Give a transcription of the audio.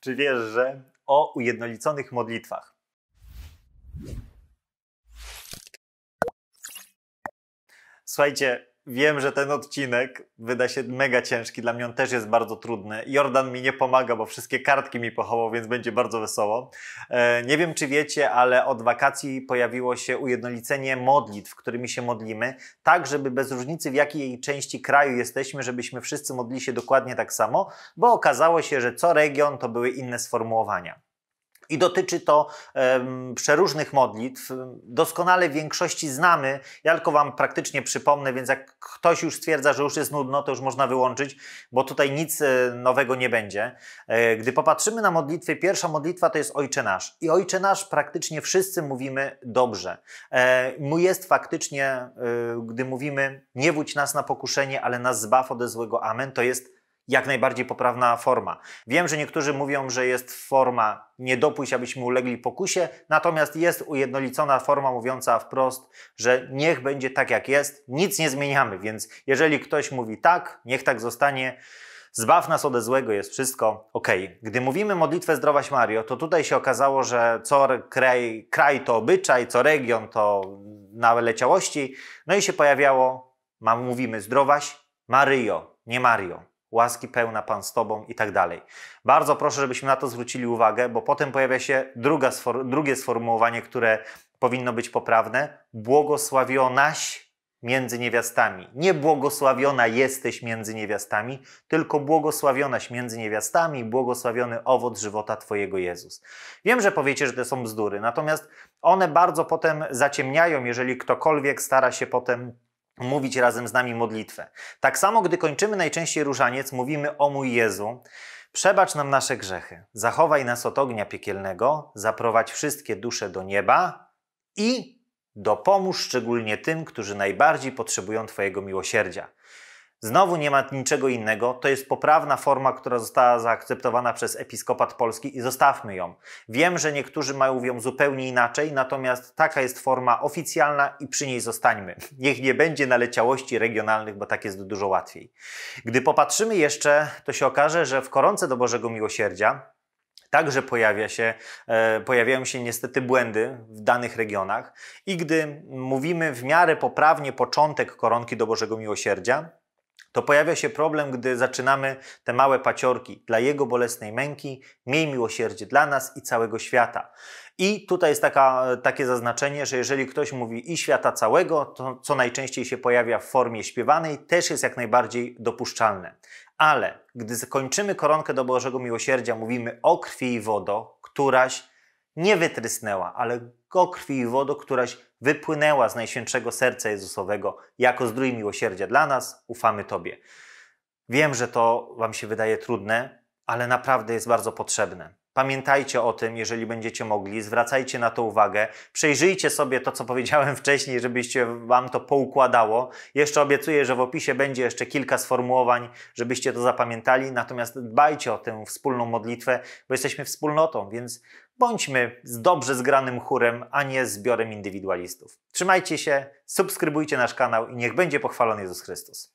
czy wiesz, że o ujednoliconych modlitwach. Słuchajcie, Wiem, że ten odcinek wyda się mega ciężki, dla mnie on też jest bardzo trudny. Jordan mi nie pomaga, bo wszystkie kartki mi pochował, więc będzie bardzo wesoło. E, nie wiem, czy wiecie, ale od wakacji pojawiło się ujednolicenie modlitw, którymi się modlimy, tak żeby bez różnicy w jakiej części kraju jesteśmy, żebyśmy wszyscy modli się dokładnie tak samo, bo okazało się, że co region to były inne sformułowania. I dotyczy to um, przeróżnych modlitw. Doskonale większości znamy. Ja tylko Wam praktycznie przypomnę, więc jak ktoś już stwierdza, że już jest nudno, to już można wyłączyć, bo tutaj nic e, nowego nie będzie. E, gdy popatrzymy na modlitwy, pierwsza modlitwa to jest Ojcze Nasz. I Ojcze Nasz praktycznie wszyscy mówimy dobrze. E, mu jest faktycznie, gdy mówimy nie wódź nas na pokuszenie, ale nas zbaw ode złego. Amen. To jest jak najbardziej poprawna forma. Wiem, że niektórzy mówią, że jest forma nie dopuść, abyśmy ulegli pokusie, natomiast jest ujednolicona forma mówiąca wprost, że niech będzie tak jak jest, nic nie zmieniamy, więc jeżeli ktoś mówi tak, niech tak zostanie, Zbaw nas ode złego, jest wszystko ok. Gdy mówimy modlitwę Zdrowaś Mario, to tutaj się okazało, że co kraj, kraj to obyczaj, co region to naleciałości. No i się pojawiało, mówimy Zdrowaś Mario, nie Mario łaski pełna Pan z Tobą i tak dalej. Bardzo proszę, żebyśmy na to zwrócili uwagę, bo potem pojawia się druga, drugie sformułowanie, które powinno być poprawne. Błogosławionaś między niewiastami. Nie błogosławiona jesteś między niewiastami, tylko błogosławionaś między niewiastami, błogosławiony owoc żywota Twojego Jezus. Wiem, że powiecie, że to są bzdury, natomiast one bardzo potem zaciemniają, jeżeli ktokolwiek stara się potem mówić razem z nami modlitwę. Tak samo, gdy kończymy najczęściej różaniec, mówimy o mój Jezu, przebacz nam nasze grzechy, zachowaj nas od ognia piekielnego, zaprowadź wszystkie dusze do nieba i dopomóż szczególnie tym, którzy najbardziej potrzebują Twojego miłosierdzia. Znowu nie ma niczego innego, to jest poprawna forma, która została zaakceptowana przez Episkopat Polski i zostawmy ją. Wiem, że niektórzy mają ją zupełnie inaczej, natomiast taka jest forma oficjalna i przy niej zostańmy. Niech nie będzie naleciałości regionalnych, bo tak jest dużo łatwiej. Gdy popatrzymy jeszcze, to się okaże, że w koronce do Bożego Miłosierdzia Także pojawia się, e, pojawiają się niestety błędy w danych regionach, i gdy mówimy w miarę poprawnie początek koronki do Bożego Miłosierdzia, to pojawia się problem, gdy zaczynamy te małe paciorki dla Jego bolesnej męki, miej miłosierdzie dla nas i całego świata. I tutaj jest taka, takie zaznaczenie, że jeżeli ktoś mówi i świata całego, to co najczęściej się pojawia w formie śpiewanej, też jest jak najbardziej dopuszczalne. Ale gdy zakończymy koronkę do Bożego Miłosierdzia, mówimy o krwi i wodo, któraś nie wytrysnęła, ale o krwi i wodo, któraś wypłynęła z Najświętszego Serca Jezusowego jako zdrój miłosierdzia dla nas, ufamy Tobie. Wiem, że to Wam się wydaje trudne, ale naprawdę jest bardzo potrzebne. Pamiętajcie o tym, jeżeli będziecie mogli, zwracajcie na to uwagę, przejrzyjcie sobie to, co powiedziałem wcześniej, żebyście Wam to poukładało. Jeszcze obiecuję, że w opisie będzie jeszcze kilka sformułowań, żebyście to zapamiętali, natomiast dbajcie o tę wspólną modlitwę, bo jesteśmy wspólnotą, więc bądźmy z dobrze zgranym chórem, a nie zbiorem indywidualistów. Trzymajcie się, subskrybujcie nasz kanał i niech będzie pochwalony Jezus Chrystus.